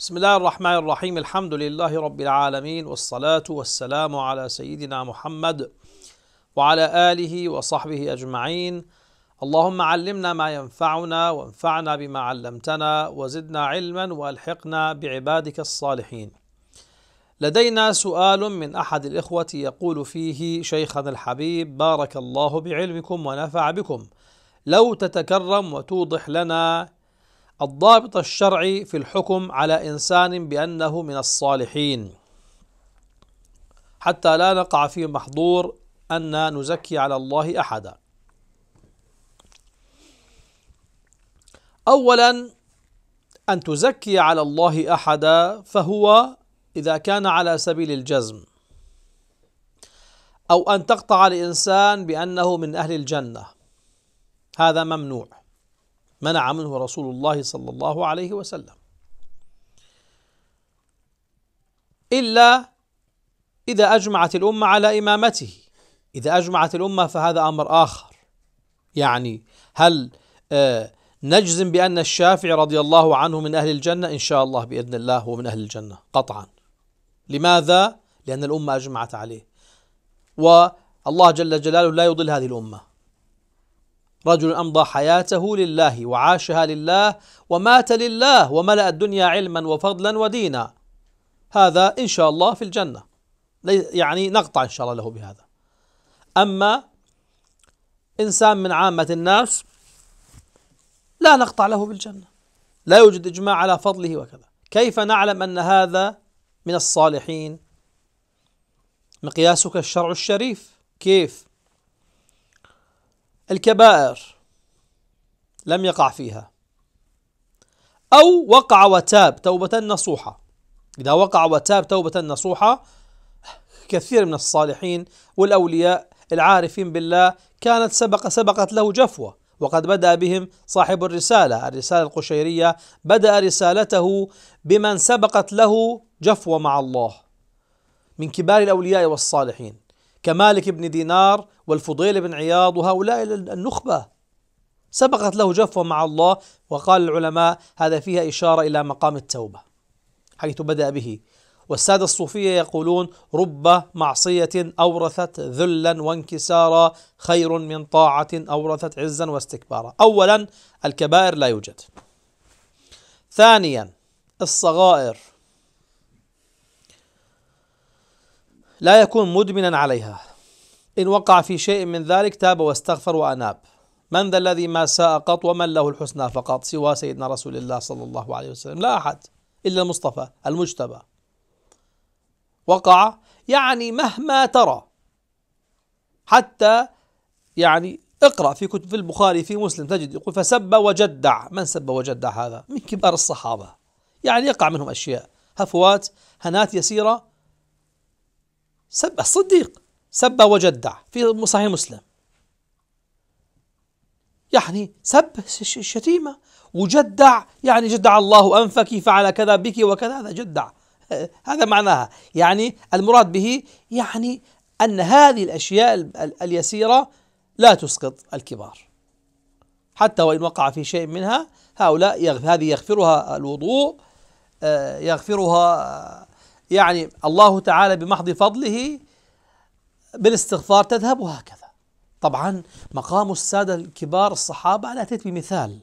بسم الله الرحمن الرحيم الحمد لله رب العالمين والصلاة والسلام على سيدنا محمد وعلى آله وصحبه أجمعين اللهم علمنا ما ينفعنا وانفعنا بما علمتنا وزدنا علما والحقنا بعبادك الصالحين لدينا سؤال من أحد الإخوة يقول فيه شيخنا الحبيب بارك الله بعلمكم ونفع بكم لو تتكرم وتوضح لنا الضابط الشرعي في الحكم على إنسان بأنه من الصالحين حتى لا نقع في محظور أن نزكي على الله أحدا أولا أن تزكي على الله أحدا فهو إذا كان على سبيل الجزم أو أن تقطع الإنسان بأنه من أهل الجنة هذا ممنوع منع منه رسول الله صلى الله عليه وسلم إلا إذا أجمعت الأمة على إمامته إذا أجمعت الأمة فهذا أمر آخر يعني هل آه، نجزم بأن الشافعي رضي الله عنه من أهل الجنة إن شاء الله بإذن الله هو من أهل الجنة قطعا لماذا؟ لأن الأمة أجمعت عليه والله جل جلاله لا يضل هذه الأمة رجل امضى حياته لله وعاشها لله ومات لله وملا الدنيا علما وفضلا ودينا هذا ان شاء الله في الجنه يعني نقطع ان شاء الله له بهذا اما انسان من عامه الناس لا نقطع له بالجنه لا يوجد اجماع على فضله وكذا كيف نعلم ان هذا من الصالحين مقياسك الشرع الشريف كيف الكبائر لم يقع فيها أو وقع وتاب توبة نصوحة إذا وقع وتاب توبة نصوحة كثير من الصالحين والأولياء العارفين بالله كانت سبق سبقت له جفوة وقد بدأ بهم صاحب الرسالة الرسالة القشيرية بدأ رسالته بمن سبقت له جفوة مع الله من كبار الأولياء والصالحين كمالك بن دينار والفضيل بن عياض وهؤلاء النخبة سبقت له جفوة مع الله وقال العلماء هذا فيها إشارة إلى مقام التوبة حيث بدأ به والسادة الصوفية يقولون رب معصية أورثت ذلا وانكسارا خير من طاعة أورثت عزا واستكبارا أولا الكبائر لا يوجد ثانيا الصغائر لا يكون مدمنا عليها إن وقع في شيء من ذلك تاب واستغفر وأناب من ذا الذي ما ساء قط ومن له الحسنى فقط سوى سيدنا رسول الله صلى الله عليه وسلم لا أحد إلا المصطفى المجتبى وقع يعني مهما ترى حتى يعني اقرأ في كتب في البخاري في مسلم تجد يقول فسب وجدع من سب وجدع هذا من كبار الصحابة يعني يقع منهم أشياء هفوات هنات يسيرة سب الصديق سب وجدع في صحيح مسلم يعني سب الشتيمة وجدع يعني جدع الله أنفك فعل كذا بك وكذا هذا جدع هذا معناها يعني المراد به يعني أن هذه الأشياء اليسيرة لا تسقط الكبار حتى وإن وقع في شيء منها هؤلاء هذه يغفرها الوضوء آه، يغفرها يعني الله تعالى بمحض فضله بالاستغفار تذهب وهكذا طبعا مقام السادة الكبار الصحابة أنا أتيت بمثال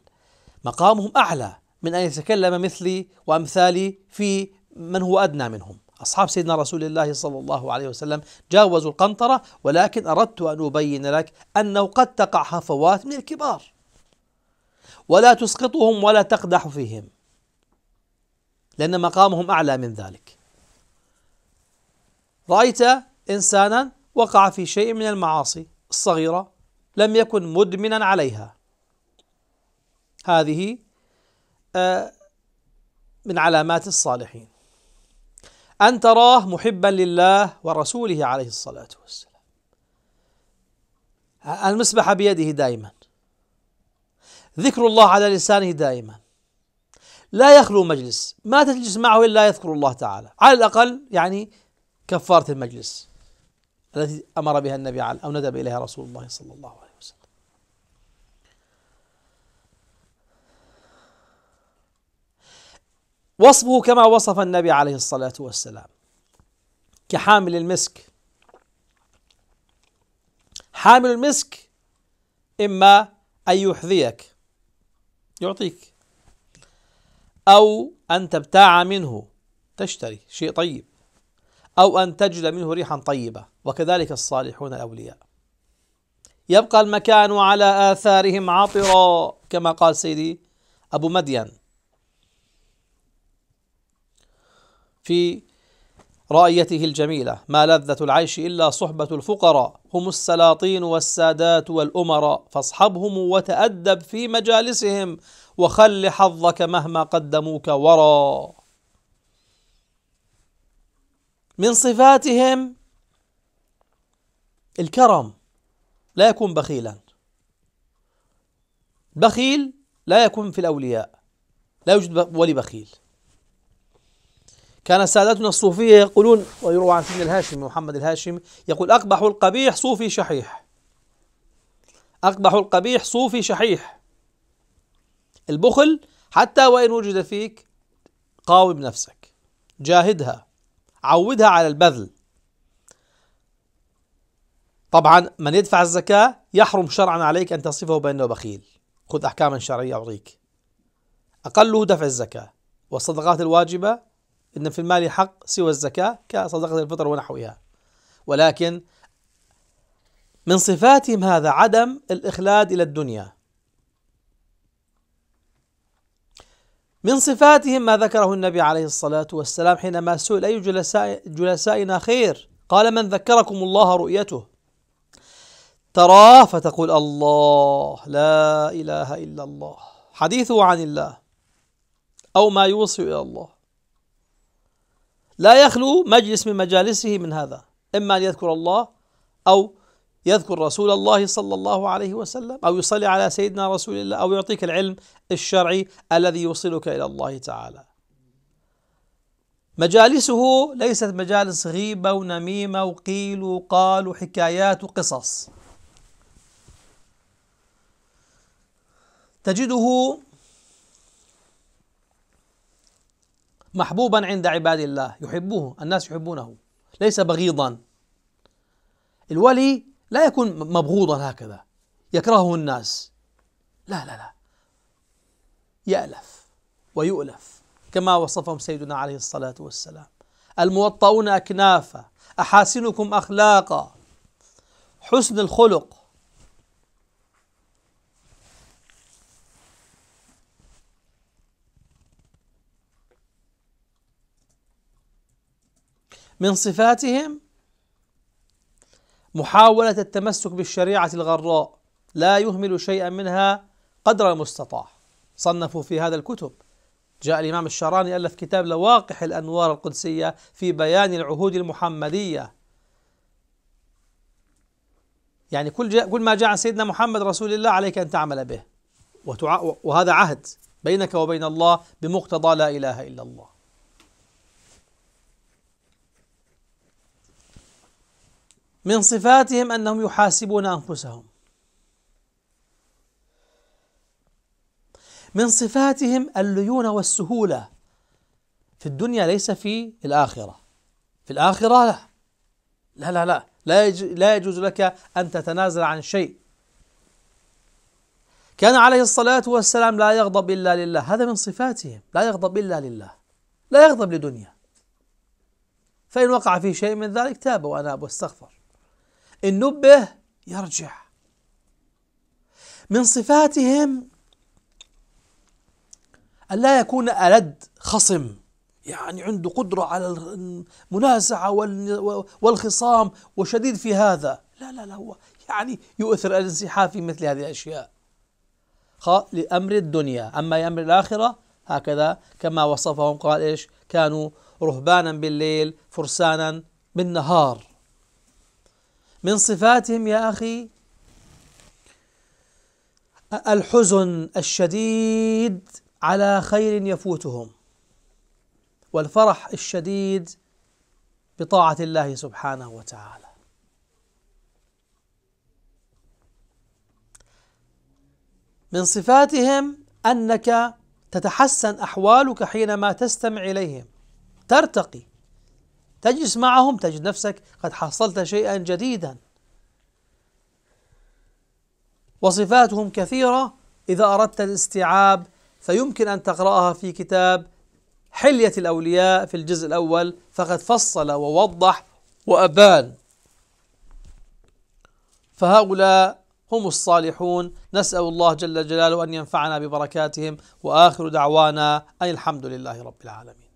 مقامهم أعلى من أن يتكلم مثلي وأمثالي في من هو أدنى منهم أصحاب سيدنا رسول الله صلى الله عليه وسلم جاوزوا القنطرة ولكن أردت أن أبين لك أنه قد تقع هفوات من الكبار ولا تسقطهم ولا تقدح فيهم لأن مقامهم أعلى من ذلك رأيت إنسانا وقع في شيء من المعاصي الصغيرة لم يكن مدمنا عليها هذه آه، من علامات الصالحين أن تراه محبا لله ورسوله عليه الصلاة والسلام المسبح بيده دائما ذكر الله على لسانه دائما لا يخلو مجلس ما تجلس معه إلا يذكر الله تعالى على الأقل يعني كفارة المجلس التي أمر بها النبي عليه أو ندب إليها رسول الله صلى الله عليه وسلم وصفه كما وصف النبي عليه الصلاة والسلام كحامل المسك حامل المسك إما أن يحذيك يعطيك أو أن تبتاع منه تشتري شيء طيب أو أن تجد منه ريحا طيبة وكذلك الصالحون الأولياء يبقى المكان على آثارهم عطرا كما قال سيدي أبو مدين في رأيته الجميلة ما لذة العيش إلا صحبة الفقراء هم السلاطين والسادات والأمراء فاصحبهم وتأدب في مجالسهم وخل حظك مهما قدموك وراء من صفاتهم الكرم لا يكون بخيلا بخيل لا يكون في الأولياء لا يوجد ولي بخيل كان سادتنا الصوفية يقولون ويروى عن سيدنا الهاشمي محمد الهاشمي يقول أقبح القبيح صوفي شحيح أقبح القبيح صوفي شحيح البخل حتى وإن وجد فيك قاوم نفسك جاهدها عودها على البذل طبعا من يدفع الزكاة يحرم شرعا عليك أن تصفه بأنه بخيل خذ أحكاما شرعية أعطيك أقله دفع الزكاة والصدقات الواجبة إن في المال حق سوى الزكاة كصدقة الفطر ونحوها ولكن من صفاتهم هذا عدم الإخلاد إلى الدنيا من صفاتهم ما ذكره النبي عليه الصلاة والسلام حينما سئل أي جلساء جلسائنا خير قال من ذكركم الله رؤيته تراه فتقول الله لا إله إلا الله حديثه عن الله أو ما يوصي إلى الله لا يخلو مجلس من مجالسه من هذا إما أن يذكر الله أو يذكر رسول الله صلى الله عليه وسلم أو يصلي على سيدنا رسول الله أو يعطيك العلم الشرعي الذي يوصلك إلى الله تعالى مجالسه ليست مجالس غيبة ونميمة وقيل وقال وحكايات وقصص تجده محبوبا عند عباد الله يحبوه الناس يحبونه ليس بغيضا الولي لا يكون مبغوضا هكذا يكرهه الناس لا لا لا يألف ويؤلف كما وصفهم سيدنا عليه الصلاة والسلام الموطؤون أكنافا أحاسنكم أخلاقا حسن الخلق من صفاتهم محاولة التمسك بالشريعة الغراء لا يهمل شيئا منها قدر المستطاع صنفوا في هذا الكتب جاء الإمام الشراني ألف كتاب لواقح الأنوار القدسية في بيان العهود المحمدية يعني كل, جاء كل ما جاء عن سيدنا محمد رسول الله عليك أن تعمل به وهذا عهد بينك وبين الله بمقتضى لا إله إلا الله من صفاتهم انهم يحاسبون انفسهم من صفاتهم الليون والسهوله في الدنيا ليس في الاخره في الاخره لا لا لا لا لا, لا يجوز لك ان تتنازل عن شيء كان عليه الصلاه والسلام لا يغضب الا لله هذا من صفاتهم لا يغضب الا لله لا يغضب لدنيا فان وقع في شيء من ذلك تاب واناب واستغفر النبه يرجع من صفاتهم أن لا يكون ألد خصم يعني عنده قدرة على المنازعة والخصام وشديد في هذا لا لا لا هو يعني يؤثر الانسحاب في مثل هذه الأشياء لأمر الدنيا أما لأمر الآخرة هكذا كما وصفهم قال إيش كانوا رهبانا بالليل فرسانا بالنهار من صفاتهم يا أخي الحزن الشديد على خير يفوتهم والفرح الشديد بطاعة الله سبحانه وتعالى من صفاتهم أنك تتحسن أحوالك حينما تستمع إليهم ترتقي تجلس معهم تجد نفسك قد حصلت شيئا جديدا وصفاتهم كثيرة إذا أردت الاستيعاب فيمكن أن تقرأها في كتاب حلية الأولياء في الجزء الأول فقد فصل ووضح وأبان فهؤلاء هم الصالحون نسأل الله جل جلاله أن ينفعنا ببركاتهم وآخر دعوانا أن الحمد لله رب العالمين